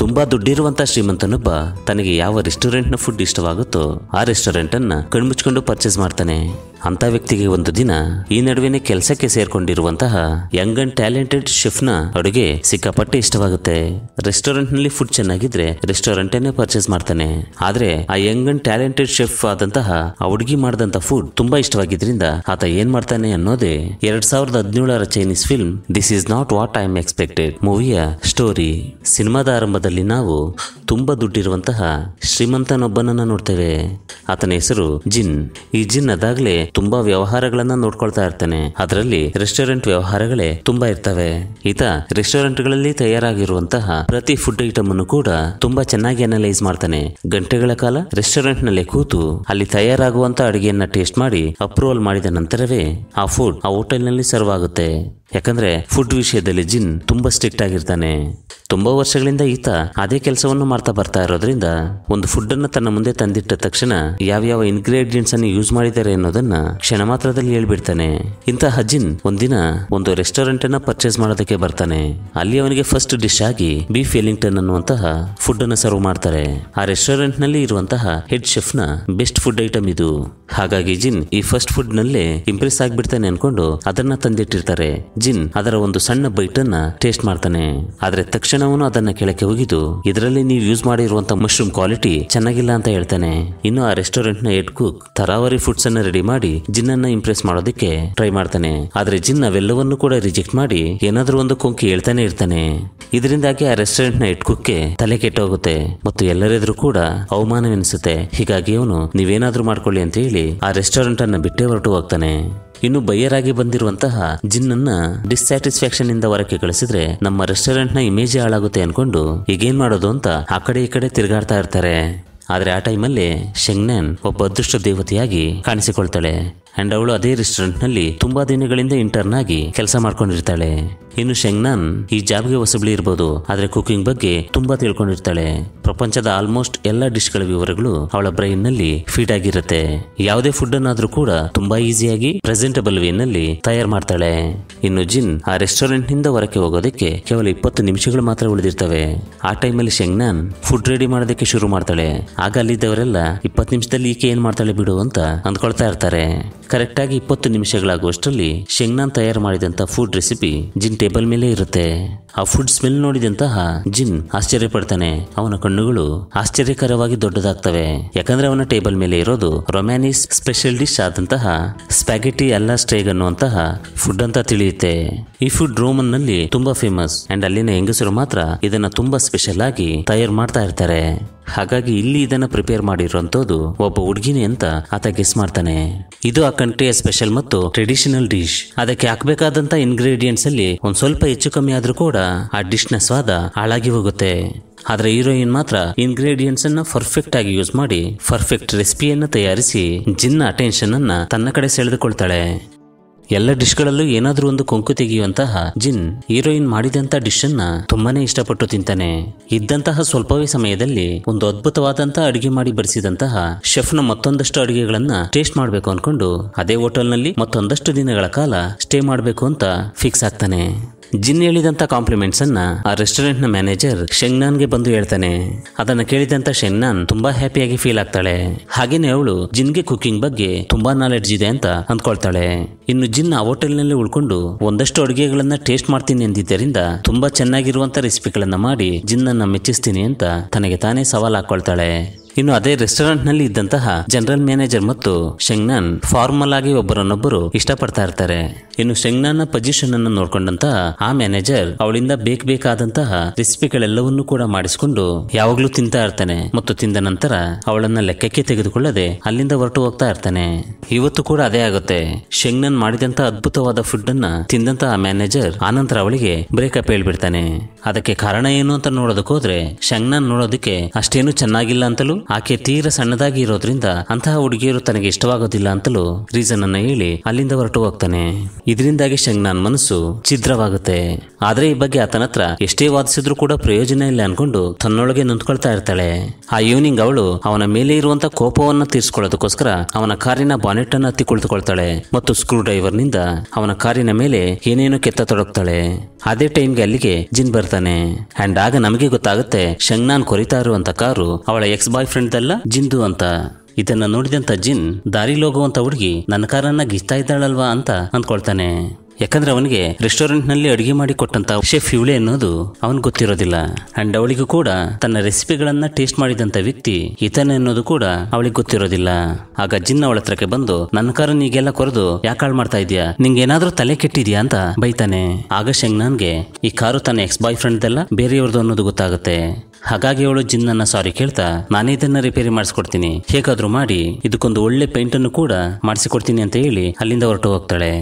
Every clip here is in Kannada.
ತುಂಬಾ ದುಡ್ಡಿರುವಂತಹ ಶ್ರೀಮಂತನೊಬ್ಬ ತನಗೆ ಯಾವ ರೆಸ್ಟೋರೆಂಟ್ನ ಫುಡ್ ಇಷ್ಟವಾಗುತ್ತೋ ಆ ರೆಸ್ಟೋರೆಂಟ್ ಅನ್ನ ಕಣ್ಮುಚ್ಕೊಂಡು ಪರ್ಚೇಸ್ ಮಾಡ್ತಾನೆ ಅಂತ ವ್ಯಕ್ತಿಗೆ ಒಂದು ದಿನ ಈ ನಡುವೆನೆ ಕೆಲಸಕ್ಕೆ ಸೇರ್ಕೊಂಡಿರುವಂತಹ ಯಂಗ್ ಅಂಡ್ ಟ್ಯಾಲೆಂಟೆಡ್ ನ ಅಡುಗೆ ಸಿಕ್ಕಾಪಟ್ಟೆ ಇಷ್ಟವಾಗುತ್ತೆ ರೆಸ್ಟೋರೆಂಟ್ ನಲ್ಲಿ ಫುಡ್ ಚೆನ್ನಾಗಿದ್ರೆ ರೆಸ್ಟೋರೆಂಟ್ ಪರ್ಚೇಸ್ ಮಾಡ್ತಾನೆ ಆದ್ರೆ ಆ ಯಂಗ್ ಅಂಡ್ ಟ್ಯಾಲೆಂಟೆಡ್ ಶೆಫ್ ಆದಂತಹ ಆ ಹುಡುಗಿ ಮಾಡಿದಂತ ಫುಡ್ ತುಂಬಾ ಇಷ್ಟವಾಗಿದ್ರಿಂದ ಆತ ಏನ್ ಮಾಡ್ತಾನೆ ಅನ್ನೋದೇ ಎರಡ್ ಸಾವಿರದ ಹದಿನೇಳರ Chinese film this is not what I am expected ಮೂವಿಯ ಸ್ಟೋರಿ ಸಿನಿಮಾದ ಆರಂಭದಲ್ಲಿ ನಾವು ತುಂಬಾ ದುಡ್ಡಿರುವಂತಹ ಶ್ರೀಮಂತನೊಬ್ಬನನ್ನ ನೋಡ್ತೇವೆ ಆತನ ಹೆಸರು ಜಿನ್ ಈ ಜಿನ್ ಅದಾಗ್ಲೇ ತುಂಬಾ ವ್ಯವಹಾರಗಳನ್ನ ನೋಡ್ಕೊಳ್ತಾ ಇರ್ತಾನೆ ಅದರಲ್ಲಿ ರೆಸ್ಟೋರೆಂಟ್ ವ್ಯವಹಾರಗಳೇ ತುಂಬಾ ಇರ್ತವೆ ಈತ ರೆಸ್ಟೋರೆಂಟ್ ಗಳಲ್ಲಿ ತಯಾರಾಗಿರುವಂತಹ ಪ್ರತಿ ಫುಡ್ ಐಟಮ್ ಅನ್ನು ಕೂಡ ತುಂಬಾ ಚೆನ್ನಾಗಿ ಅನಲೈಸ್ ಮಾಡ್ತಾನೆ ಗಂಟೆಗಳ ಕಾಲ ರೆಸ್ಟೋರೆಂಟ್ ನಲ್ಲಿ ಕೂತು ಅಲ್ಲಿ ತಯಾರಾಗುವಂತ ಅಡಿಗೆಯನ್ನ ಟೇಸ್ಟ್ ಮಾಡಿ ಅಪ್ರೂವಲ್ ಮಾಡಿದ ನಂತರವೇ ಆ ಫುಡ್ ಆ ಹೋಟೆಲ್ ನಲ್ಲಿ ಸರ್ವ್ ಆಗುತ್ತೆ ಯಾಕಂದ್ರೆ ಫುಡ್ ವಿಷಯದಲ್ಲಿ ಜಿನ್ ತುಂಬಾ ಸ್ಟ್ರಿಕ್ಟ್ ಆಗಿರ್ತಾನೆ ತುಂಬಾ ವರ್ಷಗಳಿಂದ ಈತ ಅದೇ ಕೆಲಸವನ್ನು ಮಾಡ್ತಾ ಬರ್ತಾ ಇರೋದ್ರಿಂದ ಒಂದು ಫುಡ್ ಅನ್ನ ತನ್ನ ಮುಂದೆ ತಂದಿಟ್ಟ ತಕ್ಷಣ ಯಾವ್ಯಾವ ಇಂಗ್ರೀಡಿಯೆಂಟ್ಸ್ ಅನ್ನು ಯೂಸ್ ಮಾಡಿದ್ದಾರೆ ಅನ್ನೋದನ್ನ ಕ್ಷಣ ಮಾತ್ರದಲ್ಲಿ ಹೇಳ್ಬಿಡ್ತಾನೆ ಇಂತಹ ಹಜಿನ್ ಒಂದಿನ ಒಂದು ರೆಸ್ಟೋರೆಂಟ್ ಅನ್ನ ಪರ್ಚೇಸ್ ಮಾಡೋದಕ್ಕೆ ಬರ್ತಾನೆ ಅಲ್ಲಿ ಅವನಿಗೆ ಫಸ್ಟ್ ಡಿಶ್ ಆಗಿ ಬೀಫ್ ಎಲಿಂಗ್ಟನ್ ಅನ್ನುವಂತಹ ಫುಡ್ ಅನ್ನ ಸರ್ವ್ ಮಾಡ್ತಾರೆ ಆ ರೆಸ್ಟೋರೆಂಟ್ ನಲ್ಲಿ ಇರುವಂತಹ ಹೆಡ್ ಶೆಫ್ ನ ಬೆಸ್ಟ್ ಫುಡ್ ಐಟಮ್ ಇದು ಹಾಗಾಗಿ ಜಿನ್ ಈ ಫಸ್ಟ್ ಫುಡ್ ನಲ್ಲೇ ಇಂಪ್ರೆಸ್ ಆಗ್ಬಿಡ್ತಾನೆ ಅನ್ಕೊಂಡು ಅದನ್ನ ತಂದಿಟ್ಟಿರ್ತಾರೆ ಜಿನ್ ಅದರ ಒಂದು ಸಣ್ಣ ಬೈಟ್ ಅನ್ನ ಟೇಸ್ಟ್ ಮಾಡ್ತಾನೆ ಆದ್ರೆ ತಕ್ಷಣವನು ಅದನ್ನ ಕೆಳಕ್ಕೆ ಹೋಗಿದ್ದು ಇದರಲ್ಲಿ ನೀವು ಯೂಸ್ ಮಾಡಿರುವಂತ ಮಶ್ರೂಮ್ ಕ್ವಾಲಿಟಿ ಚೆನ್ನಾಗಿಲ್ಲ ಅಂತ ಹೇಳ್ತಾನೆ ಇನ್ನು ಆ ರೆಸ್ಟೋರೆಂಟ್ ನ ಹೆಡ್ ಕುಕ್ ತರಾವರಿ ಫುಡ್ಸ್ ಅನ್ನ ರೆಡಿ ಮಾಡಿ ಜಿನ್ ಅನ್ನ ಇಂಪ್ರೆಸ್ ಮಾಡೋದಕ್ಕೆ ಟ್ರೈ ಮಾಡ್ತಾನೆ ಆದ್ರೆ ಜಿನ್ ಅವೆಲ್ಲವನ್ನು ಕೂಡ ರಿಜೆಕ್ಟ್ ಮಾಡಿ ಏನಾದ್ರೂ ಒಂದು ಕೊಂಕಿ ಹೇಳ್ತಾನೆ ಇರ್ತಾನೆ ಇದರಿಂದಾಗಿ ಆ ರೆಸ್ಟೋರೆಂಟ್ ನ ಹೆಡ್ ಕುಕ್ ತಲೆ ಕೆಟ್ಟೋಗುತ್ತೆ ಮತ್ತು ಎಲ್ಲರೆದ್ರು ಕೂಡ ಅವಮಾನವೆನಿಸುತ್ತೆ ಹೀಗಾಗಿ ಅವನು ನೀವೇನಾದ್ರೂ ಮಾಡ್ಕೊಳ್ಳಿ ಅಂತ ಹೇಳಿ ಆ ರೆಸ್ಟೋರೆಂಟ್ ಅನ್ನು ಬಿಟ್ಟೇ ಹೊರಟು ಹೋಗ್ತಾನೆ ಇನ್ನು ಬಯ್ಯರ್ ಆಗಿ ಬಂದಿರುವಂತಹ ಜಿನ್ ಅನ್ನ ಡಿಸ್ಸ್ಯಾಟಿಸ್ಫ್ಯಾಕ್ಷನ್ ಇಂದ ಹೊರಕ್ಕೆ ಕಳಿಸಿದ್ರೆ ನಮ್ಮ ರೆಸ್ಟೋರೆಂಟ್ ನ ಇಮೇಜ್ ಹಾಳಾಗುತ್ತೆ ಅನ್ಕೊಂಡು ಈಗೇನ್ ಮಾಡೋದು ಅಂತ ಆ ಕಡೆ ಈ ಕಡೆ ತಿರುಗಾಡ್ತಾ ಇರ್ತಾರೆ ಆದ್ರೆ ಆ ಟೈಮಲ್ಲಿ ಶೆಂಗ್ನನ್ ಒಬ್ಬ ಅದೃಷ್ಟ ದೇವತೆಯಾಗಿ ಕಾಣಿಸಿಕೊಳ್ತಾಳೆ ಅಂಡ್ ಅವಳು ಅದೇ ರೆಸ್ಟೋರೆಂಟ್ ನಲ್ಲಿ ತುಂಬಾ ದಿನಗಳಿಂದ ಇಂಟರ್ನ್ ಆಗಿ ಕೆಲಸ ಮಾಡ್ಕೊಂಡಿರ್ತಾಳೆ ಇನ್ನು ಶೆಂಗ್ನಾನ್ ಈ ಜಾಬ್ಗೆ ಹೊಸಬಳಿ ಇರ್ಬೋದು ಆದರೆ ಕುಕಿಂಗ್ ಬಗ್ಗೆ ತುಂಬಾ ತಿಳ್ಕೊಂಡಿರ್ತಾಳೆ ಪ್ರಪಂಚದ ಆಲ್ಮೋಸ್ಟ್ ಎಲ್ಲ ಡಿಶ್ಗಳ ವಿವರಗಳು ಅವಳ ಬ್ರೈನ್ ನಲ್ಲಿ ಫೀಟ್ ಆಗಿರುತ್ತೆ ಯಾವುದೇ ಫುಡ್ ಅನ್ನಾದ್ರೂ ಕೂಡ ತುಂಬಾ ಈಸಿಯಾಗಿ ಪ್ರೆಸೆಂಟಬಲ್ ವೇ ನಲ್ಲಿ ತಯಾರು ಮಾಡ್ತಾಳೆ ಇನ್ನು ಜಿನ್ ಆ ರೆಸ್ಟೋರೆಂಟ್ ನಿಂದ ಹೊರಕ್ಕೆ ಹೋಗೋದಕ್ಕೆ ಕೇವಲ ಇಪ್ಪತ್ತು ನಿಮಿಷಗಳು ಮಾತ್ರ ಉಳಿದಿರ್ತವೆ ಆ ಟೈಮಲ್ಲಿ ಶೆಂಗ್ನಾನ್ ಫುಡ್ ರೆಡಿ ಮಾಡೋದಕ್ಕೆ ಶುರು ಮಾಡ್ತಾಳೆ ಆಗ ಅಲ್ಲಿದ್ದವರೆಲ್ಲ ಇಪ್ಪತ್ತು ನಿಮಿಷದಲ್ಲಿ ಈಕೆ ಏನ್ ಮಾಡ್ತಾಳೆ ಬಿಡು ಅಂತ ಅಂದ್ಕೊಳ್ತಾ ಇರ್ತಾರೆ ಕರೆಕ್ಟಾಗಿ ಇಪ್ಪತ್ತು ನಿಮಿಷಗಳಾಗುವಷ್ಟರಲ್ಲಿ ಶೆಂಗ್ನಾನ್ ತಯಾರು ಮಾಡಿದಂಥ ಫುಡ್ ರೆಸಿಪಿ ಜಿನ್ ಟೇಬಲ್ ಮೇಲೆ ಇರುತ್ತೆ ಆ ಫುಡ್ ಸ್ಮೆಲ್ ನೋಡಿದಂತಹ ಜಿನ್ ಆಶ್ಚರ್ಯ ಪಡ್ತಾನೆ ಅವನ ಕಣ್ಣುಗಳು ಆಶ್ಚರ್ಯಕರವಾಗಿ ದೊಡ್ಡದಾಗ್ತವೆ ಯಾಕಂದ್ರೆ ಅವನ ಟೇಬಲ್ ಮೇಲೆ ಇರೋದು ರೊಮ್ಯಾನಿಸ್ ಸ್ಪೆಷಲ್ ಡಿಶ್ ಆದಂತಹ ಸ್ಪ್ಯಾಗೆಟಿ ಅಲ್ಲ ಸ್ಟ್ರೇಗ್ ಅನ್ನುವಂತಹ ಫುಡ್ ಅಂತ ತಿಳಿಯುತ್ತೆ ಈ ಫುಡ್ ರೋಮನ್ ನಲ್ಲಿ ತುಂಬಾ ಫೇಮಸ್ ಅಂಡ್ ಅಲ್ಲಿನ ಹೆಂಗಸರು ಮಾತ್ರ ಇದನ್ನ ತುಂಬಾ ಸ್ಪೆಷಲ್ ಆಗಿ ತಯಾರು ಮಾಡ್ತಾ ಇರ್ತಾರೆ ಹಾಗಾಗಿ ಇಲ್ಲಿ ಇದನ್ನ ಪ್ರಿಪೇರ್ ಮಾಡಿರುವಂತದ್ದು ಒಬ್ಬ ಹುಡುಗಿನೇ ಅಂತ ಆತ ಗೆಸ್ ಮಾಡ್ತಾನೆ ಇದು ಆ ಕಂಟ್ರಿಯ ಸ್ಪೆಷಲ್ ಮತ್ತು ಟ್ರೆಡಿಷನಲ್ ಡಿಶ್ ಅದಕ್ಕೆ ಹಾಕಬೇಕಾದಂತ ಇಂಗ್ರೀಡಿಯೆಂಟ್ಸ್ ಅಲ್ಲಿ ಒಂದ್ ಸ್ವಲ್ಪ ಹೆಚ್ಚು ಕಮ್ಮಿ ಆದ್ರೂ ಕೂಡ ಆ ಡಿಶ್ ನ ಸ್ವಾದ ಹಾಳಾಗಿ ಹೋಗುತ್ತೆ ಆದ್ರೆ ಹೀರೋಯಿನ್ ಮಾತ್ರ ಇನ್ಗ್ರೀಡಿಯೆಂಟ್ಸ್ ಅನ್ನ ಪರ್ಫೆಕ್ಟ್ ಆಗಿ ಯೂಸ್ ಮಾಡಿ ಪರ್ಫೆಕ್ಟ್ ರೆಸಿಪಿಯನ್ನು ತಯಾರಿಸಿ ಜಿನ್ನ ಅಟೆನ್ಷನ್ ಅನ್ನ ತನ್ನ ಕಡೆ ಸೆಳೆದುಕೊಳ್ತಾಳೆ ಎಲ್ಲ ಡಿಶ್ ಗಳಲ್ಲೂ ಏನಾದ್ರೂ ಒಂದು ಕೊಂಕು ತೆಗೆಯುವಂತಹ ಜಿನ್ ಹೀರೋಯಿನ್ ಮಾಡಿದಂತ ಡಿಶ್ ಅನ್ನ ತುಂಬಾನೇ ಇಷ್ಟಪಟ್ಟು ತಿಂತಾನೆ ಇದ್ದಂತಹ ಸ್ವಲ್ಪವೇ ಸಮಯದಲ್ಲಿ ಒಂದು ಅದ್ಭುತವಾದಂತಹ ಅಡಿಗೆ ಮಾಡಿ ಬಡಿಸಿದಂತಹ ಶೆಫ್ ನ ಮತ್ತೊಂದಷ್ಟು ಅಡಿಗೆಗಳನ್ನ ಟೇಸ್ಟ್ ಮಾಡಬೇಕು ಅನ್ಕೊಂಡು ಅದೇ ಹೋಟೆಲ್ ನಲ್ಲಿ ಮತ್ತೊಂದಷ್ಟು ದಿನಗಳ ಕಾಲ ಸ್ಟೇ ಮಾಡಬೇಕು ಅಂತ ಫಿಕ್ಸ್ ಆಗ್ತಾನೆ ಜಿನ್ ಹೇಳಿದಂತ ಕಾಂಪ್ಲಿಮೆಂಟ್ಸ್ ಅನ್ನ ಆ ರೆಸ್ಟೋರೆಂಟ್ ನ ಮ್ಯಾನೇಜರ್ ಶೆಂಗ್ನಾನ್ಗೆ ಬಂದು ಹೇಳ್ತಾನೆ ಅದನ್ನ ಕೇಳಿದಂತ ಶೆಂಗ್ನಾನ್ ತುಂಬಾ ಹ್ಯಾಪಿಯಾಗಿ ಫೀಲ್ ಆಗ್ತಾಳೆ ಹಾಗೇನೆ ಅವಳು ಜಿನ್ಗೆ ಕುಕಿಂಗ್ ಬಗ್ಗೆ ತುಂಬಾ ನಾಲೆಡ್ಜ್ ಇದೆ ಅಂತ ಅಂದ್ಕೊಳ್ತಾಳೆ ಇನ್ನು ಜಿನ್ ಆ ಹೋಟೆಲ್ನಲ್ಲಿ ಉಳ್ಕೊಂಡು ಒಂದಷ್ಟು ಅಡುಗೆಗಳನ್ನ ಟೇಸ್ಟ್ ಮಾಡ್ತೀನಿ ಎಂದಿದ್ದರಿಂದ ತುಂಬಾ ಚೆನ್ನಾಗಿರುವಂತ ರೆಸಿಪಿಗಳನ್ನ ಮಾಡಿ ಜಿನ್ನನ್ನ ಮೆಚ್ಚಿಸ್ತೀನಿ ಅಂತ ತನಗೆ ತಾನೇ ಸವಾಲ್ ಹಾಕೊಳ್ತಾಳೆ ಇನ್ನು ಅದೇ ರೆಸ್ಟೋರೆಂಟ್ ನಲ್ಲಿ ಇದ್ದಂತಹ ಜನರಲ್ ಮ್ಯಾನೇಜರ್ ಮತ್ತು ಶೆಂಗ್ನಾನ್ ಫಾರ್ಮಲ್ ಆಗಿ ಒಬ್ಬರನ್ನೊಬ್ಬರು ಇಷ್ಟಪಡ್ತಾ ಇರ್ತಾರೆ ಇನ್ನು ಶೆಂಗ್ನಾನ್ ನ ಪೊಸಿಷನ್ ಅನ್ನು ನೋಡ್ಕೊಂಡಂತಹ ಆ ಮ್ಯಾನೇಜರ್ ಅವಳಿಂದ ಬೇಕಾದಂತಹ ರೆಸಿಪಿಗಳೆಲ್ಲವನ್ನೂ ಕೂಡ ಮಾಡಿಸಿಕೊಂಡು ಯಾವಾಗ್ಲೂ ತಿಂತಾ ಇರ್ತಾನೆ ಮತ್ತು ತಿಂದ ನಂತರ ಅವಳನ್ನ ಲೆಕ್ಕಕ್ಕೆ ತೆಗೆದುಕೊಳ್ಳದೆ ಅಲ್ಲಿಂದ ಹೊರಟು ಹೋಗ್ತಾ ಇರ್ತಾನೆ ಇವತ್ತು ಕೂಡ ಅದೇ ಆಗುತ್ತೆ ಶೆಂಗ್ನನ್ ಮಾಡಿದಂತ ಅದ್ಭುತವಾದ ಫುಡ್ ಅನ್ನ ತಿಂದಂತಹ ಮ್ಯಾನೇಜರ್ ಆನಂತರ ಅವಳಿಗೆ ಬ್ರೇಕಪ್ ಹೇಳ್ಬಿಡ್ತಾನೆ ಅದಕ್ಕೆ ಕಾರಣ ಏನು ಅಂತ ನೋಡೋದಕ್ಕೋದ್ರೆ ಶೆಂಗ್ನನ್ ನೋಡೋದಕ್ಕೆ ಅಷ್ಟೇನು ಚೆನ್ನಾಗಿಲ್ಲ ಅಂತಲೂ ಆಕೆ ತೀರ ಸಣ್ಣದಾಗಿ ಇರೋದ್ರಿಂದ ಅಂತಹ ಹುಡುಗಿಯರು ತನಗೆ ಇಷ್ಟವಾಗೋದಿಲ್ಲ ಅಂತಲೂ ರೀಸನ್ ಅನ್ನ ಹೇಳಿ ಅಲ್ಲಿಂದ ಹೊರಟು ಹೋಗ್ತಾನೆ ಇದರಿಂದಾಗಿ ಶಂಗ್ನಾನ್ ಮನಸ್ಸು ಛಿದ್ರವಾಗುತ್ತೆ ಆದ್ರೆ ಈ ಬಗ್ಗೆ ಆತನ ಹತ್ರ ಎಷ್ಟೇ ವಾದಿಸಿದ್ರು ಕೂಡ ಪ್ರಯೋಜನ ಇಲ್ಲ ಅನ್ಕೊಂಡು ತನ್ನೊಳಗೆ ನಿಂತ್ಕೊಳ್ತಾ ಇರ್ತಾಳೆ ಆ ಈವ್ನಿಂಗ್ ಅವಳು ಅವನ ಮೇಲೆ ಇರುವಂತ ಕೋಪವನ್ನ ತೀರಿಸಿಕೊಳ್ಳೋದಕ್ಕೋಸ್ಕರ ಅವನ ಕಾರಿನ ಬಾನೆಟ್ ಅನ್ನು ಹತ್ತಿ ಕುಳಿತುಕೊಳ್ತಾಳೆ ಮತ್ತು ಸ್ಕ್ರೂ ಡ್ರೈವರ್ ನಿಂದ ಅವನ ಕಾರಿನ ಮೇಲೆ ಏನೇನು ಕೆತ್ತ ತೊಡಗ್ತಾಳೆ ಅದೇ ಟೈಮ್ಗೆ ಅಲ್ಲಿಗೆ ಜಿನ್ ಬರ್ತಾನೆ ಅಂಡ್ ಆಗ ನಮಗೆ ಗೊತ್ತಾಗುತ್ತೆ ಶಂಗ್ನಾನ್ ಕೊರಿತಾ ಇರುವಂತ ಕಾರು ಅವಳ ಎಕ್ಸ್ ಬಾಯ್ ಅಲ್ಲ ಜಿಂದು ಅಂತ ಇದನ್ನ ನೋಡಿದಂತ ಜಿನ್ ದಾರಿಲೋಗುವಂತ ಹುಡುಗಿ ನನ್ನ ಕಾರನ್ನ ಗಿಸ್ತಾ ಇದ್ದಾಳಲ್ವಾ ಅಂತ ಅಂದ್ಕೊಳ್ತಾನೆ ಯಾಕಂದ್ರೆ ಅವನಿಗೆ ರೆಸ್ಟೋರೆಂಟ್ ನಲ್ಲಿ ಅಡಿಗೆ ಮಾಡಿ ಕೊಟ್ಟಂತ ಶೆಫ್ ಇವಳೆ ಅನ್ನೋದು ಅವನ್ ಗೊತ್ತಿರೋದಿಲ್ಲ ಅಂಡ್ ಅವಳಿಗೂ ಕೂಡ ತನ್ನ ರೆಸಿಪಿಗಳನ್ನ ಟೇಸ್ಟ್ ಮಾಡಿದಂತ ವ್ಯಕ್ತಿ ಈತನೇ ಅನ್ನೋದು ಕೂಡ ಅವಳಿಗೆ ಗೊತ್ತಿರೋದಿಲ್ಲ ಆಗ ಜಿನ್ ಅವಳ ಹತ್ರಕ್ಕೆ ಬಂದು ನನ್ನ ಕಾರ ನೀಗೆಲ್ಲ ಕೊರೆದು ಯಾಕಾಳ್ ಮಾಡ್ತಾ ಇದೀಯಾ ನಿಂಗೆ ಏನಾದ್ರೂ ತಲೆ ಕೆಟ್ಟಿದ್ಯಾ ಅಂತ ಬೈತಾನೆ ಆಗ ಶೆಂಗ್ನಾನ್ಗೆ ಈ ಕಾರು ತನ್ನ ಎಕ್ಸ್ ಬಾಯ್ ಫ್ರೆಂಡ್ ಎಲ್ಲ ಬೇರೆಯವ್ರದ್ದು ಅನ್ನೋದು ಗೊತ್ತಾಗುತ್ತೆ ಹಾಗಾಗಿ ಅವಳು ಜಿನ್ನನ್ನ ಸಾರಿ ಕೇಳ್ತಾ ನಾನೇ ಇದನ್ನ ರಿಪೇರಿ ಮಾಡಿಸ್ಕೊಡ್ತೀನಿ ಹೇಗಾದ್ರೂ ಮಾಡಿ ಇದಕ್ಕೊಂದು ಒಳ್ಳೆ ಪೇಂಟ್ ಅನ್ನು ಕೂಡ ಮಾಡಿಸಿಕೊಡ್ತೀನಿ ಅಂತ ಹೇಳಿ ಅಲ್ಲಿಂದ ಹೊರಟು ಹೋಗ್ತಾಳೆ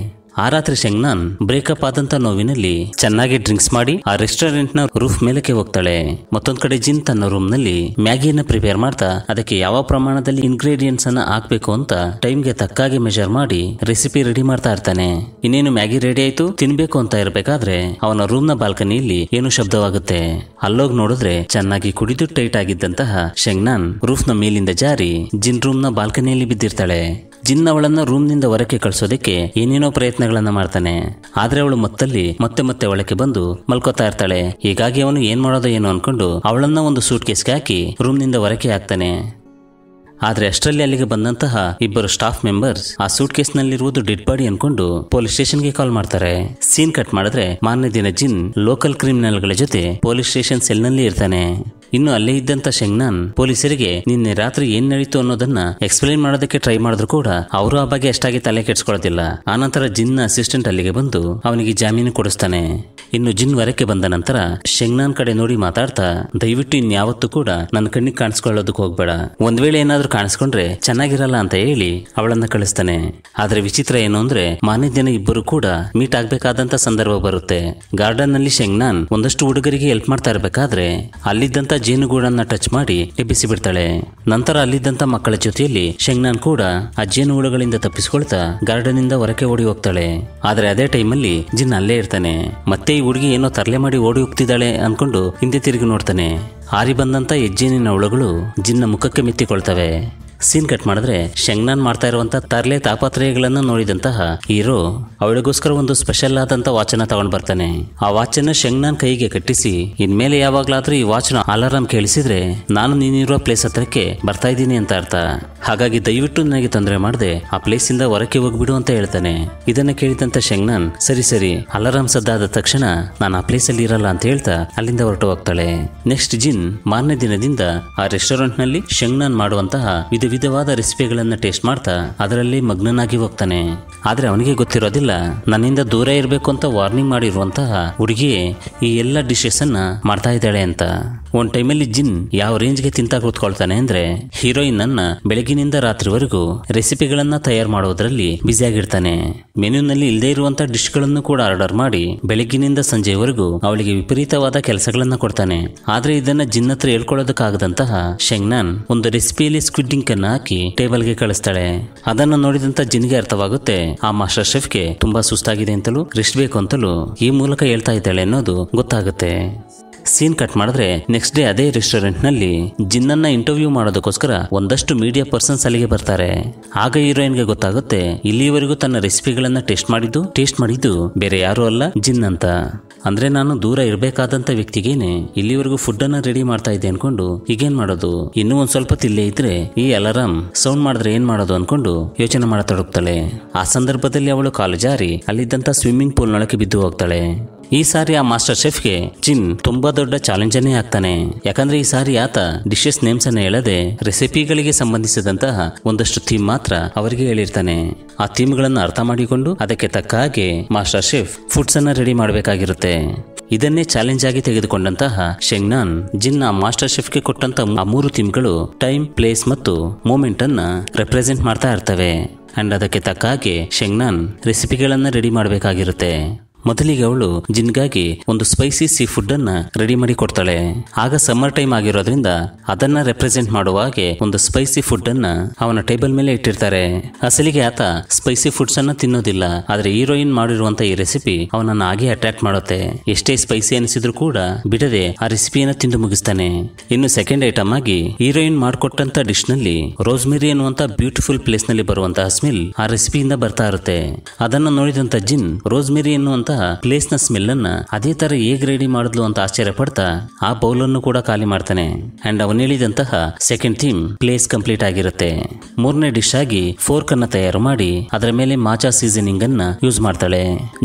ಆ ರಾತ್ರಿ ಶೆಂಗ್ನಾನ್ ಬ್ರೇಕಪ್ ಆದಂತ ನೋವಿನಲ್ಲಿ ಚೆನ್ನಾಗಿ ಡ್ರಿಂಕ್ಸ್ ಮಾಡಿ ಆ ರೆಸ್ಟೋರೆಂಟ್ ನ ರೂಫ್ ಮೇಲಕ್ಕೆ ಹೋಗ್ತಾಳೆ ಮತ್ತೊಂದ್ ಕಡೆ ಜಿನ್ ತನ್ನ ರೂಮ್ ನಲ್ಲಿ ಮ್ಯಾಗಿಯನ್ನ ಪ್ರಿಪೇರ್ ಮಾಡ್ತಾ ಅದಕ್ಕೆ ಯಾವ ಪ್ರಮಾಣದಲ್ಲಿ ಇಂಗ್ರೀಡಿಯೆಂಟ್ಸ್ ಅನ್ನ ಹಾಕ್ಬೇಕು ಅಂತ ಟೈಮ್ ಗೆ ತಕ್ಕಾಗಿ ಮೆಷರ್ ಮಾಡಿ ರೆಸಿಪಿ ರೆಡಿ ಮಾಡ್ತಾ ಇರ್ತಾನೆ ಇನ್ನೇನು ಮ್ಯಾಗಿ ರೆಡಿ ಆಯ್ತು ತಿನ್ಬೇಕು ಅಂತ ಇರಬೇಕಾದ್ರೆ ಅವನ ರೂಮ್ ನ ಬಾಲ್ಕನಿಯಲ್ಲಿ ಏನು ಶಬ್ದವಾಗುತ್ತೆ ಅಲ್ಲೋಗ್ ನೋಡಿದ್ರೆ ಚೆನ್ನಾಗಿ ಕುಡಿದು ಟೈಟ್ ಆಗಿದ್ದಂತಹ ಶೆಂಗ್ನಾನ್ ರೂಫ್ ನ ಮೇಲಿಂದ ಜಾರಿ ಜಿನ್ ರೂಮ್ ನ ಬಾಲ್ಕನಿಯಲ್ಲಿ ಬಿದ್ದಿರ್ತಾಳೆ ಜಿನ್ ಅವಳನ್ನ ರೂಮ್ನಿಂದ ಹೊರಕ್ಕೆ ಕಳಿಸೋದಕ್ಕೆ ಏನೇನೋ ಪ್ರಯತ್ನಗಳನ್ನ ಮಾಡ್ತಾನೆ ಆದ್ರೆ ಅವಳು ಮತ್ತಲ್ಲಿ ಮತ್ತೆ ಮತ್ತೆ ಒಳಕ್ಕೆ ಬಂದು ಮಲ್ಕೋತಾ ಇರ್ತಾಳೆ ಹೀಗಾಗಿ ಅವನು ಏನ್ ಮಾಡೋದೋ ಏನೋ ಅನ್ಕೊಂಡು ಅವಳನ್ನ ಒಂದು ಸೂಟ್ ಕೇಸ್ಗೆ ಹಾಕಿ ರೂಮ್ನಿಂದ ಹೊರಕ್ಕೆ ಹಾಕ್ತಾನೆ ಆದರೆ ಅಷ್ಟರಲ್ಲಿ ಅಲ್ಲಿಗೆ ಬಂದಂತಹ ಇಬ್ಬರು ಸ್ಟಾಫ್ ಮೆಂಬರ್ಸ್ ಆ ಸೂಟ್ ಕೇಸ್ನಲ್ಲಿರುವುದು ಡೆಡ್ ಬಾಡಿ ಅನ್ಕೊಂಡು ಪೊಲೀಸ್ ಸ್ಟೇಷನ್ಗೆ ಕಾಲ್ ಮಾಡ್ತಾರೆ ಸೀನ್ ಕಟ್ ಮಾಡಿದ್ರೆ ಮಾನ್ಯ ದಿನ ಜಿನ್ ಲೋಕಲ್ ಕ್ರಿಮಿನಲ್ಗಳ ಜೊತೆ ಪೊಲೀಸ್ ಸ್ಟೇಷನ್ ಸೆಲ್ನಲ್ಲಿ ಇರ್ತಾನೆ ಇನ್ನು ಅಲ್ಲೇ ಇದ್ದಂತ ಶೆಂಗ್ನಾನ್ ಪೊಲೀಸರಿಗೆ ನಿನ್ನೆ ರಾತ್ರಿ ಏನ್ ನಡೀತು ಅನ್ನೋದನ್ನ ಎಕ್ಸ್ಪ್ಲೈನ್ ಮಾಡೋದಕ್ಕೆ ಟ್ರೈ ಮಾಡಿದ್ರು ಕೂಡ ಅವರು ಆ ಬಗ್ಗೆ ಅಷ್ಟಾಗಿ ತಲೆ ಕೆಡ್ಸ್ಕೊಳ್ಳೋದಿಲ್ಲ ಆನಂತರ ಜಿನ್ನ ಅಸಿಸ್ಟೆಂಟ್ ಅಲ್ಲಿಗೆ ಬಂದು ಅವನಿಗೆ ಜಾಮೀನು ಕೊಡಿಸ್ತಾನೆ ಇನ್ನು ಜಿನ್ ವರಕ್ಕೆ ಬಂದ ನಂತರ ಶೆಂಗ್ನಾನ್ ಕಡೆ ನೋಡಿ ಮಾತಾಡ್ತಾ ದಯವಿಟ್ಟು ಇನ್ಯಾವತ್ತೂ ಕೂಡ ನನ್ನ ಕಣ್ಣಿಗೆ ಕಾಣಿಸ್ಕೊಳ್ಳೋದಕ್ಕೆ ಹೋಗ್ಬೇಡ ಒಂದ್ ವೇಳೆ ಏನಾದ್ರೂ ಕಾಣಿಸ್ಕೊಂಡ್ರೆ ಚೆನ್ನಾಗಿರಲ್ಲ ಅಂತ ಹೇಳಿ ಅವಳನ್ನ ಕಳಿಸ್ತಾನೆ ಆದ್ರೆ ವಿಚಿತ್ರ ಏನು ಅಂದ್ರೆ ಮಾನ್ಯ ಜನ ಇಬ್ಬರು ಕೂಡ ಮೀಟ್ ಆಗ್ಬೇಕಾದಂತ ಸಂದರ್ಭ ಬರುತ್ತೆ ಗಾರ್ಡನ್ ನಲ್ಲಿ ಶೆಂಗ್ನಾನ್ ಒಂದಷ್ಟು ಹುಡುಗರಿಗೆ ಹೆಲ್ಪ್ ಮಾಡ್ತಾ ಇರ್ಬೇಕಾದ್ರೆ ಅಲ್ಲಿದ್ದಂತ ಜೇನುಗೂಡನ್ನ ಟಚ್ ಮಾಡಿ ಎಬ್ಬಿಸಿ ಬಿಡ್ತಾಳೆ ನಂತರ ಅಲ್ಲಿದ್ದಂತ ಮಕ್ಕಳ ಜೊತೆಯಲ್ಲಿ ಶೆಂಗ್ನಾನ್ ಕೂಡ ಆ ಜೇನು ಹುಳುಗಳಿಂದ ತಪ್ಪಿಸಿಕೊಳ್ತಾ ಗಾರ್ಡನ್ ಇಂದ ಹೊರಕೆ ಓಡಿ ಹೋಗ್ತಾಳೆ ಆದ್ರೆ ಅದೇ ಟೈಮಲ್ಲಿ ಜಿನ್ ಅಲ್ಲೇ ಇರ್ತಾನೆ ಮತ್ತೆ ಈ ಹುಡುಗಿ ಏನೋ ತರಲೆ ಮಾಡಿ ಓಡಿ ಹೋಗ್ತಿದ್ದಾಳೆ ಅನ್ಕೊಂಡು ಹಿಂದೆ ತಿರುಗಿ ನೋಡ್ತಾನೆ ಹಾರಿ ಬಂದಂತ ಹೆಜ್ಜೆನಿನ ಹುಳುಗಳು ಜಿನ್ನ ಮುಖಕ್ಕೆ ಮೆತ್ತಿಕೊಳ್ತವೆ ಸೀನ್ ಕಟ್ ಮಾಡಿದ್ರೆ ಶೆಂಗ್ನಾನ್ ಮಾಡ್ತಾ ಇರುವಂತ ತರ್ಲೆ ತಾಪತ್ರಯಗಳನ್ನು ನೋಡಿದಂತಹ ಹೀರೋ ಅವಳಿಗೋಸ್ಕರ ಒಂದು ಸ್ಪೆಷಲ್ ಆದಂತ ವಾಚನ ತಗೊಂಡ್ ಬರ್ತಾನೆ ಆ ವಾಚನ ಶೆಂಗ್ನಾನ್ ಕೈಗೆ ಕಟ್ಟಿಸಿ ಇನ್ಮೇಲೆ ಯಾವಾಗ್ಲಾದ್ರೂ ಈ ವಾಚ್ನ ಅಲಾರಾಮ್ ಕೇಳಿಸಿದ್ರೆ ನಾನು ನೀನಿರುವ ಪ್ಲೇಸ್ ಹತ್ರಕ್ಕೆ ಬರ್ತಾ ಇದ್ದೀನಿ ಅಂತ ಅರ್ಥ ಹಾಗಾಗಿ ದಯವಿಟ್ಟು ನನಗೆ ತೊಂದರೆ ಮಾಡದೆ ಆ ಪ್ಲೇಸ್ ಇಂದ ಹೊರಕ್ಕೆ ಹೋಗ್ಬಿಡು ಅಂತ ಹೇಳ್ತಾನೆ ಇದನ್ನ ಕೇಳಿದಂತ ಶೆಂಗ್ನಾನ್ ಸರಿ ಸರಿ ಅಲಾರಾಮ್ ಸದ್ದಾದ ತಕ್ಷಣ ನಾನು ಆ ಪ್ಲೇಸ್ ಅಲ್ಲಿ ಇರಲ್ಲ ಅಂತ ಹೇಳ್ತಾ ಅಲ್ಲಿಂದ ಹೊರಟು ಹೋಗ್ತಾಳೆ ನೆಕ್ಸ್ಟ್ ಜಿನ್ ಮಾರನೇ ದಿನದಿಂದ ಆ ರೆಸ್ಟೋರೆಂಟ್ ನಲ್ಲಿ ಶೆಂಗ್ನಾನ್ ಮಾಡುವಂತಹ ವಿಧ ವಿಧವಾದ ರೆಸಿಪಿಗಳನ್ನ ಟೇಸ್ಟ್ ಮಾಡ್ತಾ ಅದರಲ್ಲಿ ಮಗ್ನನಾಗಿ ಹೋಗ್ತಾನೆ ಆದ್ರೆ ಅವನಿಗೆ ಗೊತ್ತಿರೋದಿಲ್ಲ ನನ್ನಿಂದ ದೂರ ಇರಬೇಕು ಅಂತ ವಾರ್ನಿಂಗ್ ಮಾಡಿರುವಂತಹ ಹುಡುಗಿಯೇ ಈ ಎಲ್ಲ ಡಿಶಸ್ ಅನ್ನ ಮಾಡ್ತಾ ಇದ್ದಾಳೆ ಅಂತ ಒಂದು ಟೈಮಲ್ಲಿ ಜಿನ್ ಯಾವ ರೇಂಜ್ಗೆ ತಿಂತ ಕೂತ್ಕೊಳ್ತಾನೆ ಅಂದ್ರೆ ಹೀರೋಯಿನ್ ಅನ್ನ ಬೆಳಗಿನಿಂದ ರಾತ್ರಿವರೆಗೂ ರೆಸಿಪಿಗಳನ್ನ ತಯಾರು ಮಾಡೋದ್ರಲ್ಲಿ ಬ್ಯುಸಿಯಾಗಿರ್ತಾನೆ ಮೆನ್ಯೂನಲ್ಲಿ ಇಲ್ಲದೆ ಇರುವಂತ ಡಿಶ್ ಗಳನ್ನು ಕೂಡ ಆರ್ಡರ್ ಮಾಡಿ ಬೆಳಗಿನಿಂದ ಸಂಜೆವರೆಗೂ ಅವಳಿಗೆ ವಿಪರೀತವಾದ ಕೆಲಸಗಳನ್ನ ಕೊಡ್ತಾನೆ ಆದ್ರೆ ಇದನ್ನ ಜಿನ್ ಹತ್ರ ಹೇಳ್ಕೊಳ್ಳೋದಕ್ಕಾಗದಂತಹ ಶೆಂಗ್ನಾನ್ ಒಂದು ರೆಸಿಪಿಯಲ್ಲಿ ಸ್ಕ್ವಿಡ್ಡಿಂಗ್ ಅನ್ನ ಹಾಕಿ ಟೇಬಲ್ಗೆ ಕಳಿಸ್ತಾಳೆ ಅದನ್ನ ನೋಡಿದಂತ ಜಿನ್ಗೆ ಅರ್ಥವಾಗುತ್ತೆ ಆ ಮಾಸ್ಟರ್ ಶೆಫ್ಗೆ ತುಂಬಾ ಸುಸ್ತಾಗಿದೆ ಅಂತಲೂ ರೆಸ್ಟ್ ಬೇಕು ಅಂತಲೂ ಈ ಮೂಲಕ ಹೇಳ್ತಾ ಇದ್ದಾಳೆ ಅನ್ನೋದು ಗೊತ್ತಾಗುತ್ತೆ ಸೀನ್ ಕಟ್ ಮಾಡಿದ್ರೆ ನೆಕ್ಸ್ಟ್ ಡೇ ಅದೇ ರೆಸ್ಟೋರೆಂಟ್ ನಲ್ಲಿ ಜಿನ್ನನ್ನ ಇಂಟರ್ವ್ಯೂ ಮಾಡೋದಕ್ಕೋಸ್ಕರ ಒಂದಷ್ಟು ಮೀಡಿಯಾ ಪರ್ಸನ್ಸ್ ಅಲ್ಲಿಗೆ ಬರ್ತಾರೆ ಆಗ ಹೀರೋಯಿನ್ ಗೆ ಗೊತ್ತಾಗುತ್ತೆ ಇಲ್ಲಿವರೆಗೂ ತನ್ನ ರೆಸಿಪಿಗಳನ್ನ ಟೇಸ್ಟ್ ಮಾಡಿದ್ದು ಟೇಸ್ಟ್ ಮಾಡಿದ್ದು ಬೇರೆ ಯಾರು ಅಲ್ಲ ಜಿನ್ ಅಂತ ಅಂದ್ರೆ ನಾನು ದೂರ ಇರಬೇಕಾದಂತ ವ್ಯಕ್ತಿಗೇನೆ ಇಲ್ಲಿವರೆಗೂ ಫುಡ್ ಅನ್ನ ರೆಡಿ ಮಾಡ್ತಾ ಇದ್ದೆ ಅನ್ಕೊಂಡು ಈಗೇನ್ ಮಾಡೋದು ಇನ್ನೂ ಒಂದ್ ಸ್ವಲ್ಪ ತಿಲ್ಲೇ ಇದ್ರೆ ಈ ಅಲಾರಾಮ್ ಸೌಂಡ್ ಮಾಡಿದ್ರೆ ಏನ್ ಮಾಡೋದು ಅನ್ಕೊಂಡು ಯೋಚನೆ ಮಾಡತೊಡಗ್ತಾಳೆ ಆ ಸಂದರ್ಭದಲ್ಲಿ ಅವಳು ಕಾಲು ಜಾರಿ ಅಲ್ಲಿದ್ದಂತ ಸ್ವಿಮ್ಮಿಂಗ್ ಪೂಲ್ ನೊಳಕ್ಕೆ ಬಿದ್ದು ಹೋಗ್ತಾಳೆ ಈ ಸಾರಿ ಆ ಮಾಸ್ಟರ್ ಶೆಫ್ಗೆ ಚಿನ್ ತುಂಬಾ ದೊಡ್ಡ ಚಾಲೆಂಜ್ ಅನ್ನೇ ಆಗ್ತಾನೆ ಯಾಕಂದ್ರೆ ಈ ಸಾರಿ ಆತ ಡಿಶಸ್ ನೇಮ್ಸ್ ಅನ್ನ ಹೇಳದೆ ರೆಸಿಪಿಗಳಿಗೆ ಸಂಬಂಧಿಸಿದಂತಹ ಒಂದಷ್ಟು ಥೀಮ್ ಮಾತ್ರ ಅವರಿಗೆ ಹೇಳಿರ್ತಾನೆ ಆ ಥೀಮ್ಗಳನ್ನು ಅರ್ಥ ಮಾಡಿಕೊಂಡು ಅದಕ್ಕೆ ತಕ್ಕ ಹಾಗೆ ಮಾಸ್ಟರ್ ಶೆಫ್ ಫುಡ್ಸ್ ಅನ್ನ ರೆಡಿ ಮಾಡಬೇಕಾಗಿರುತ್ತೆ ಇದನ್ನೇ ಚಾಲೆಂಜ್ ಆಗಿ ತೆಗೆದುಕೊಂಡಂತಹ ಶೆಂಗ್ನಾನ್ ಜಿನ್ ಆ ಮಾಸ್ಟರ್ ಗೆ ಕೊಟ್ಟಂತ ಆ ಮೂರು ಥೀಮ್ಗಳು ಟೈಮ್ ಪ್ಲೇಸ್ ಮತ್ತು ಮೂಮೆಂಟ್ ಅನ್ನ ರೆಪ್ರೆಸೆಂಟ್ ಮಾಡ್ತಾ ಇರ್ತವೆ ಅಂಡ್ ಅದಕ್ಕೆ ತಕ್ಕ ಹಾಗೆ ಶೆಂಗ್ನಾನ್ ರೆಸಿಪಿಗಳನ್ನ ರೆಡಿ ಮಾಡಬೇಕಾಗಿರುತ್ತೆ ಮೊದಲಿಗೆ ಅವಳು ಜಿನ್ಗಾಗಿ ಒಂದು ಸ್ಪೈಸಿ ಸೀ ಫುಡ್ ಅನ್ನ ರೆಡಿ ಮಾಡಿ ಕೊಡ್ತಾಳೆ ಆಗ ಸಮ್ಮರ್ ಟೈಮ್ ಆಗಿರೋದ್ರಿಂದ ಅದನ್ನ ರೆಪ್ರೆಸೆಂಟ್ ಮಾಡುವ ಹಾಗೆ ಒಂದು ಸ್ಪೈಸಿ ಫುಡ್ ಅನ್ನ ಅವನ ಟೇಬಲ್ ಮೇಲೆ ಇಟ್ಟಿರ್ತಾರೆ ಅಸಲಿಗೆ ಆತ ಸ್ಪೈಸಿ ಫುಡ್ಸ್ ಅನ್ನ ತಿನ್ನೋದಿಲ್ಲ ಆದ್ರೆ ಹೀರೋಯಿನ್ ಮಾಡಿರುವಂತ ಈ ರೆಸಿಪಿ ಅವನನ್ನ ಹಾಗೆ ಅಟ್ರಾಕ್ಟ್ ಮಾಡುತ್ತೆ ಎಷ್ಟೇ ಸ್ಪೈಸಿ ಅನಿಸಿದ್ರು ಕೂಡ ಬಿಡದೆ ಆ ರೆಸಿಪಿಯನ್ನ ತಿಂದು ಮುಗಿಸ್ತಾನೆ ಇನ್ನು ಸೆಕೆಂಡ್ ಐಟಮ್ ಆಗಿ ಹೀರೋಯಿನ್ ಮಾಡಿಕೊಟ್ಟಂತ ಡಿಶ್ ನಲ್ಲಿ ರೋಸ್ಮೆರಿ ಅನ್ನುವಂತ ಬ್ಯೂಟಿಫುಲ್ ಪ್ಲೇಸ್ ನಲ್ಲಿ ಬರುವಂತಹ ಸ್ಮೆಲ್ ಆ ರೆಸಿಪಿಯಿಂದ ಬರ್ತಾ ಇರುತ್ತೆ ಅದನ್ನ ನೋಡಿದಂತ ಜಿನ್ ರೋಸ್ಮೆರಿ ಎನ್ನುವಂತ ಸಹ ಪ್ಲೇಸ್ನ ಸ್ಮೆಲ್ ಅನ್ನ ಅದೇ ತರ ಹೇಗ್ ರೆಡಿ ಮಾಡಿದ್ಲು ಅಂತ ಆಶ್ಚರ್ಯ ಪಡ್ತಾ ಆ ಬೌಲ್ ಅನ್ನು ಕೂಡ ಖಾಲಿ ಮಾಡ್ತಾನೆ ಅಂಡ್ ಅವನ್ ಹೇಳಿದಂತಹ ಸೆಕೆಂಡ್ ಥೀಮ್ ಪ್ಲೇಸ್ ಕಂಪ್ಲೀಟ್ ಆಗಿರುತ್ತೆ ಮೂರನೇ ಡಿಶ್ ಆಗಿ ಫೋರ್ಕ್ ಅನ್ನ ತಯಾರು ಮಾಡಿ ಅದರ ಮೇಲೆ ಮಾಚಾ ಸೀಸನಿಂಗ್ ಅನ್ನ ಯೂಸ್ ಮಾಡ್ತಾಳೆ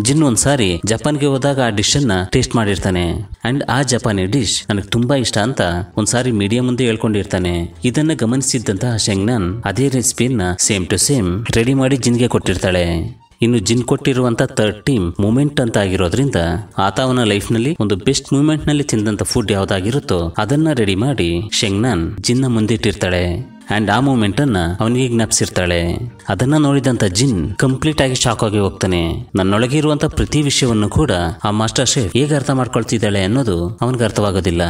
ಜಿನ್ ಒಂದ್ಸಾರಿ ಜಪಾನ್ಗೆ ಹೋದಾಗ ಆ ಡಿಶ್ ಅನ್ನ ಟೇಸ್ಟ್ ಮಾಡಿರ್ತಾನೆ ಅಂಡ್ ಆ ಜಪಾನಿ ಡಿಶ್ ನನಗೆ ತುಂಬಾ ಇಷ್ಟ ಅಂತ ಒಂದ್ಸಾರಿ ಮೀಡಿಯಾ ಮುಂದೆ ಹೇಳ್ಕೊಂಡಿರ್ತಾನೆ ಇದನ್ನ ಗಮನಿಸಿದ್ದಂತಹ ಶೆಂಗ್ನಾನ್ ಅದೇ ರೆಸಿಪಿಯನ್ನ ಸೇಮ್ ಟು ಸೇಮ್ ರೆಡಿ ಮಾಡಿ ಜಿನ್ಗೆ ಕೊಟ್ಟಿರ್ತಾಳೆ ಇನ್ನು ಜಿನ್ ಕೊಟ್ಟಿರುವಂತ ಥರ್ಡ್ ಟೀಮ್ ಮೂಮೆಂಟ್ ಅಂತ ಆಗಿರೋದ್ರಿಂದ ಆತ ಅವನ ಲೈಫ್ ನಲ್ಲಿ ಒಂದು ಬೆಸ್ಟ್ ಮೂಮೆಂಟ್ ನಲ್ಲಿ ತಿಂದಂತ ಫುಡ್ ಯಾವ್ದಾಗಿರುತ್ತೋ ಅದನ್ನ ರೆಡಿ ಮಾಡಿ ಶೆಂಗ್ನಾನ್ ಜಿನ್ನ ಮುಂದಿಟ್ಟಿರ್ತಾಳೆ ಅಂಡ್ ಆ ಮೂಮೆಂಟ್ ಅನ್ನ ಅವನಿಗೆ ಜ್ಞಾಪಿಸಿರ್ತಾಳೆ ಅದನ್ನ ನೋಡಿದಂತ ಜಿನ್ ಕಂಪ್ಲೀಟ್ ಆಗಿ ಶಾಕ್ ಆಗಿ ಹೋಗ್ತಾನೆ ನನ್ನೊಳಗೆ ಇರುವಂತ ಪ್ರತಿ ವಿಷಯವನ್ನು ಕೂಡ ಆ ಮಾಸ್ಟರ್ ಶೆಫ್ ಹೇಗೆ ಅರ್ಥ ಮಾಡ್ಕೊಳ್ತಿದ್ದಾಳೆ ಅನ್ನೋದು ಅವನಿಗೆ ಅರ್ಥವಾಗೋದಿಲ್ಲ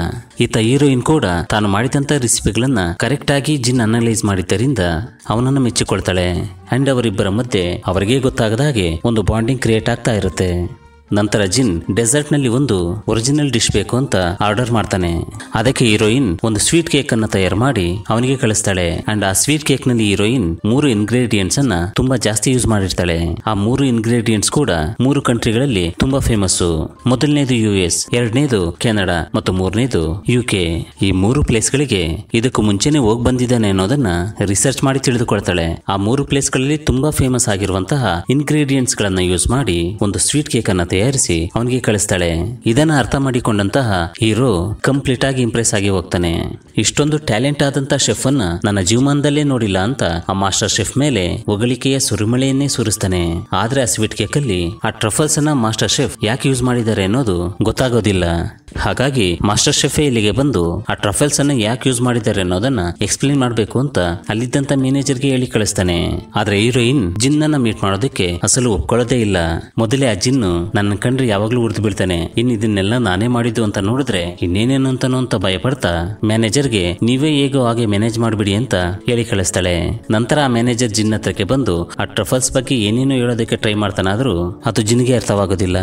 ಈತ ಹೀರೋಯಿನ್ ಕೂಡ ತಾನು ಮಾಡಿದಂತ ರೆಸಿಪಿಗಳನ್ನ ಕರೆಕ್ಟ್ ಆಗಿ ಜಿನ್ ಅನಲೈಸ್ ಮಾಡಿದ್ದರಿಂದ ಅವನನ್ನು ಮೆಚ್ಚಿಕೊಳ್ತಾಳೆ ಅಂಡ್ ಅವರಿಬ್ಬರ ಮಧ್ಯೆ ಅವರಿಗೆ ಗೊತ್ತಾಗದ ಹಾಗೆ ಒಂದು ಬಾಂಡಿಂಗ್ ಕ್ರಿಯೇಟ್ ಆಗ್ತಾ ಇರುತ್ತೆ ನಂತರ ಜಿನ್ ಡೆಸರ್ಟ್ ನಲ್ಲಿ ಒಂದು ಒರಿಜಿನಲ್ ಡಿಶ್ ಬೇಕು ಅಂತ ಆರ್ಡರ್ ಮಾಡ್ತಾನೆ ಅದಕ್ಕೆ ಹೀರೋಯಿನ್ ಒಂದು ಸ್ವೀಟ್ ಕೇಕ್ ಅನ್ನ ತಯಾರು ಮಾಡಿ ಅವನಿಗೆ ಕಳಿಸ್ತಾಳೆ ಅಂಡ್ ಆ ಸ್ವೀಟ್ ಕೇಕ್ ನಲ್ಲಿ ಹೀರೋಯಿನ್ ಮೂರು ಇಂಗ್ರೀಡಿಯೆಂಟ್ಸ್ ಅನ್ನ ತುಂಬಾ ಜಾಸ್ತಿ ಯೂಸ್ ಮಾಡಿರ್ತಾಳೆ ಆ ಮೂರು ಇನ್ಗ್ರೀಡಿಯೆಂಟ್ಸ್ ಕೂಡ ಮೂರು ಕಂಟ್ರಿಗಳಲ್ಲಿ ತುಂಬಾ ಫೇಮಸ್ ಮೊದಲನೇದು ಯು ಎಸ್ ಎರಡನೇದು ಕೆನಡಾ ಮತ್ತು ಮೂರನೇದು ಯು ಕೆ ಈ ಮೂರು ಪ್ಲೇಸ್ ಗಳಿಗೆ ಇದಕ್ಕೂ ಮುಂಚೆನೆ ಹೋಗಿ ಬಂದಿದ್ದಾನೆ ಅನ್ನೋದನ್ನ ರಿಸರ್ಚ್ ಮಾಡಿ ತಿಳಿದುಕೊಳ್ತಾಳೆ ಆ ಮೂರು ಪ್ಲೇಸ್ ಗಳಲ್ಲಿ ತುಂಬಾ ಫೇಮಸ್ ಆಗಿರುವಂತಹ ಇಂಗ್ರೀಡಿಯೆಂಟ್ಸ್ ಗಳನ್ನ ಯೂಸ್ ಮಾಡಿ ಒಂದು ಸ್ವೀಟ್ ಕೇಕ್ ಅನ್ನ ತಯಾರಿಸಿ ಅವನಿಗೆ ಕಳಿಸ್ತಾಳೆ ಇದನ್ನ ಅರ್ಥ ಮಾಡಿಕೊಂಡಂತಹ ಹೀರೋ ಕಂಪ್ಲೀಟ್ ಆಗಿ ಇಂಪ್ರೆಸ್ ಆಗಿ ಹೋಗ್ತಾನೆ ಇಷ್ಟೊಂದು ಟ್ಯಾಲೆಂಟ್ ಆದಂತ ಶೆಫ್ ಅನ್ನ ನನ್ನ ಜೀವಮಾನದಲ್ಲೇ ನೋಡಿಲ್ಲ ಅಂತ ಆ ಮಾಸ್ಟರ್ ಶೆಫ್ ಮೇಲೆ ಹೊಗಳಿಕೆಯ ಸುರಿಮಳೆಯನ್ನೇ ಸುರಿಸ್ತಾನೆ ಆದ್ರೆ ಆ ಸ್ವೀಟ್ ಕೇಕಲ್ಲಿ ಆ ಟ್ರಫಲ್ಸ್ ಅನ್ನ ಮಾಸ್ಟರ್ ಶೆಫ್ ಯಾಕೆ ಯೂಸ್ ಮಾಡಿದ್ದಾರೆ ಅನ್ನೋದು ಗೊತ್ತಾಗೋದಿಲ್ಲ ಹಾಗಾಗಿ ಮಾಸ್ಟರ್ ಶೆಫ್ ಇಲ್ಲಿಗೆ ಬಂದು ಆ ಟ್ರಫೆಲ್ಸ್ ಅನ್ನ ಯಾಕೆ ಯೂಸ್ ಮಾಡಿದ್ದಾರೆ ಅನ್ನೋದನ್ನ ಎಕ್ಸ್ಪ್ಲೇನ್ ಮಾಡಬೇಕು ಅಂತ ಅಲ್ಲಿದ್ದಂತ ಗೆ ಹೇಳಿ ಕಳಿಸ್ತಾನೆ ಆದ್ರೆ ಹೀರೋಯಿನ್ ಜಿನ್ ಅನ್ನ ಮೀಟ್ ಮಾಡೋದಕ್ಕೆ ಅಸಲು ಒಪ್ಕೊಳ್ಳೋದೇ ಇಲ್ಲ ಮೊದಲೇ ಆ ಜಿನ್ ನನ್ನ ಕಂಡ್ರೆ ಯಾವಾಗ್ಲೂ ಉರ್ದು ಬಿಡ್ತಾನೆ ಇನ್ ಇದನ್ನೆಲ್ಲ ನಾನೇ ಮಾಡಿದ್ದು ಅಂತ ನೋಡಿದ್ರೆ ಇನ್ನೇನೇನು ಅಂತಾನೋ ಅಂತ ಭಯ ಪಡ್ತಾ ಗೆ ನೀವೇ ಹೇಗೋ ಹಾಗೆ ಮ್ಯಾನೇಜ್ ಮಾಡ್ಬಿಡಿ ಅಂತ ಹೇಳಿ ಕಳಿಸ್ತಾಳೆ ನಂತರ ಆ ಮ್ಯಾನೇಜರ್ ಜಿನ್ ಹತ್ರಕ್ಕೆ ಬಂದು ಆ ಟ್ರಫಲ್ಸ್ ಬಗ್ಗೆ ಏನೇನು ಹೇಳೋದಕ್ಕೆ ಟ್ರೈ ಮಾಡ್ತಾನಾದ್ರೂ ಅದು ಜಿನ್ಗೆ ಅರ್ಥವಾಗೋದಿಲ್ಲ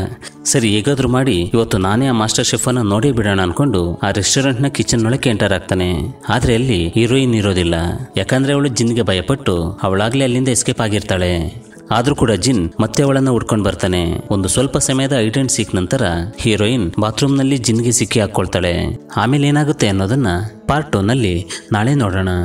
ಸರಿ ಹೇಗಾದ್ರೂ ಮಾಡಿ ಇವತ್ತು ನಾನೇ ಆ ಮಾಸ್ಟರ್ ಶೆಫ್ ಅನ್ನ ನೋಡಿ ಬಿಡೋಣ ಅನ್ಕೊಂಡು ಆ ರೆಸ್ಟೋರೆಂಟ್ ನ ಕಿಚನ್ ಒಳಗೆ ಎಂಟರ್ ಆಗ್ತಾನೆ ಆದ್ರೆ ಅಲ್ಲಿ ಹೀರೋಯಿನ್ ಇರೋದಿಲ್ಲ ಯಾಕಂದ್ರೆ ಅವಳು ಜಿನ್ಗೆ ಭಯಪಟ್ಟು ಅವಳಾಗ್ಲೇ ಅಲ್ಲಿಂದ ಎಸ್ಕೇಪ್ ಆಗಿರ್ತಾಳೆ ಆದ್ರೂ ಕೂಡ ಜಿನ್ ಮತ್ತೆ ಅವಳನ್ನ ಹುಡ್ಕೊಂಡು ಬರ್ತಾನೆ ಒಂದು ಸ್ವಲ್ಪ ಸಮಯದ ಐಡೆಂಟ್ ಸಿಕ್ ನಂತರ ಹೀರೋಯಿನ್ ಬಾತ್ರೂಮ್ ನಲ್ಲಿ ಜಿನ್ಗೆ ಸಿಕ್ಕಿ ಹಾಕೊಳ್ತಾಳೆ ಆಮೇಲೆ ಏನಾಗುತ್ತೆ ಅನ್ನೋದನ್ನ ಪಾರ್ಟ್ ಟೂ ನಲ್ಲಿ ನಾಳೆ ನೋಡೋಣ